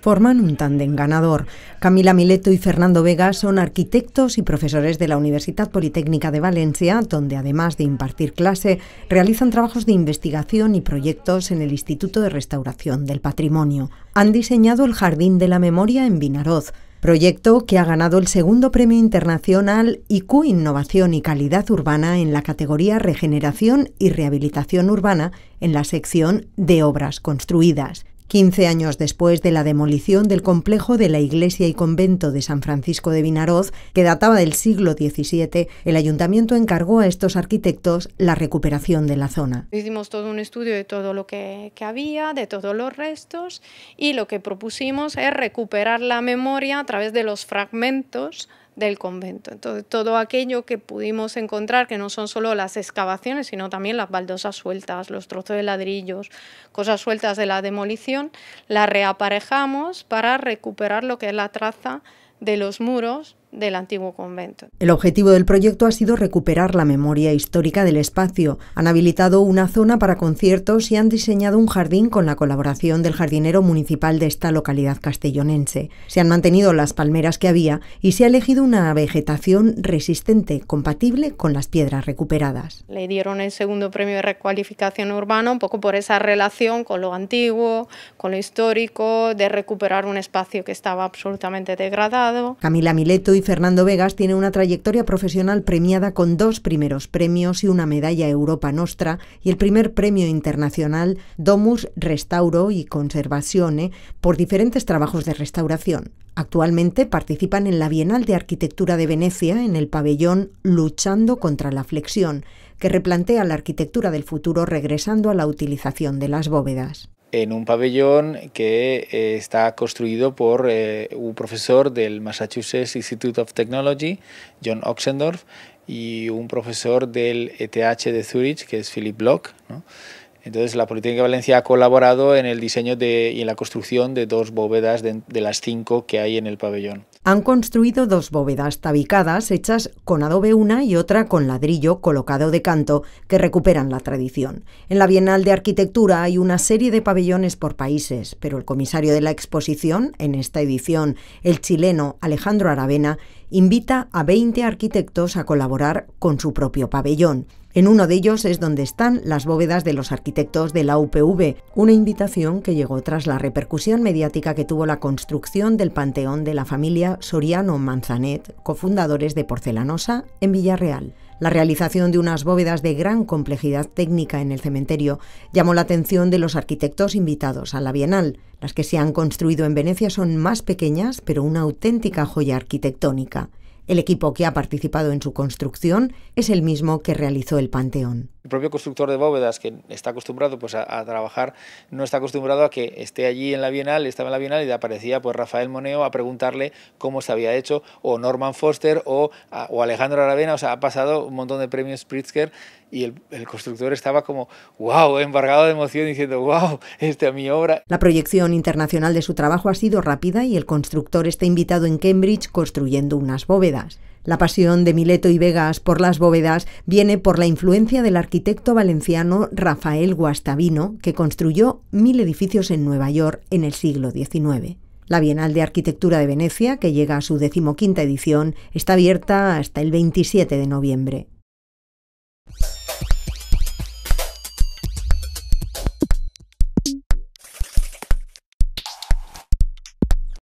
forman un tándem ganador. Camila Mileto y Fernando Vega son arquitectos y profesores de la Universidad Politécnica de Valencia, donde además de impartir clase, realizan trabajos de investigación y proyectos en el Instituto de Restauración del Patrimonio. Han diseñado el Jardín de la Memoria en Vinaroz, proyecto que ha ganado el segundo premio internacional IQ Innovación y Calidad Urbana en la categoría Regeneración y Rehabilitación Urbana en la sección de obras construidas. 15 años después de la demolición del complejo de la iglesia y convento de San Francisco de Vinaroz, que databa del siglo XVII, el ayuntamiento encargó a estos arquitectos la recuperación de la zona. Hicimos todo un estudio de todo lo que, que había, de todos los restos, y lo que propusimos es recuperar la memoria a través de los fragmentos del convento. Entonces, todo aquello que pudimos encontrar, que no son solo las excavaciones, sino también las baldosas sueltas, los trozos de ladrillos, cosas sueltas de la demolición, las reaparejamos para recuperar lo que es la traza de los muros del antiguo convento. El objetivo del proyecto ha sido recuperar la memoria histórica del espacio. Han habilitado una zona para conciertos y han diseñado un jardín con la colaboración del jardinero municipal de esta localidad castellonense. Se han mantenido las palmeras que había y se ha elegido una vegetación resistente, compatible con las piedras recuperadas. Le dieron el segundo premio de recualificación urbana un poco por esa relación con lo antiguo, con lo histórico, de recuperar un espacio que estaba absolutamente degradado. Camila Mileto y Fernando Vegas tiene una trayectoria profesional premiada con dos primeros premios y una medalla Europa Nostra y el primer premio internacional Domus Restauro y Conservazione por diferentes trabajos de restauración. Actualmente participan en la Bienal de Arquitectura de Venecia en el pabellón Luchando contra la flexión, que replantea la arquitectura del futuro regresando a la utilización de las bóvedas en un pabellón que eh, está construido por eh, un profesor del Massachusetts Institute of Technology, John Oxendorf, y un profesor del ETH de Zurich, que es Philip Block. Entonces, la Politécnica de Valencia ha colaborado en el diseño y en la construcción de dos bóvedas de las cinco que hay en el pabellón han construido dos bóvedas tabicadas hechas con adobe una y otra con ladrillo colocado de canto que recuperan la tradición. En la Bienal de Arquitectura hay una serie de pabellones por países, pero el comisario de la exposición, en esta edición, el chileno Alejandro Aravena, invita a 20 arquitectos a colaborar con su propio pabellón. En uno de ellos es donde están las bóvedas de los arquitectos de la UPV, una invitación que llegó tras la repercusión mediática que tuvo la construcción del panteón de la familia Soriano Manzanet, cofundadores de Porcelanosa, en Villarreal. La realización de unas bóvedas de gran complejidad técnica en el cementerio llamó la atención de los arquitectos invitados a la Bienal. Las que se han construido en Venecia son más pequeñas, pero una auténtica joya arquitectónica. El equipo que ha participado en su construcción es el mismo que realizó el Panteón. El propio constructor de bóvedas, que está acostumbrado pues, a, trabajar, no está acostumbrado a que esté allí en la Bienal, estaba en la Bienal y aparecía pues, Rafael Moneo a preguntarle cómo se había hecho, o Norman Foster, o, Alejandro Aravena, o sea, ha pasado un montón de premios Pritzker y el, el, constructor estaba como, wow, embargado de emoción, diciendo, wow, esta es mi obra. La proyección internacional de su trabajo ha sido rápida y el constructor está invitado en Cambridge construyendo unas bóvedas. La pasión de Mileto y Vegas por las bóvedas viene por la influencia del arquitecto valenciano Rafael Guastavino, que construyó mil edificios en Nueva York en el siglo XIX. La Bienal de Arquitectura de Venecia, que llega a su decimoquinta edición, está abierta hasta el 27 de noviembre.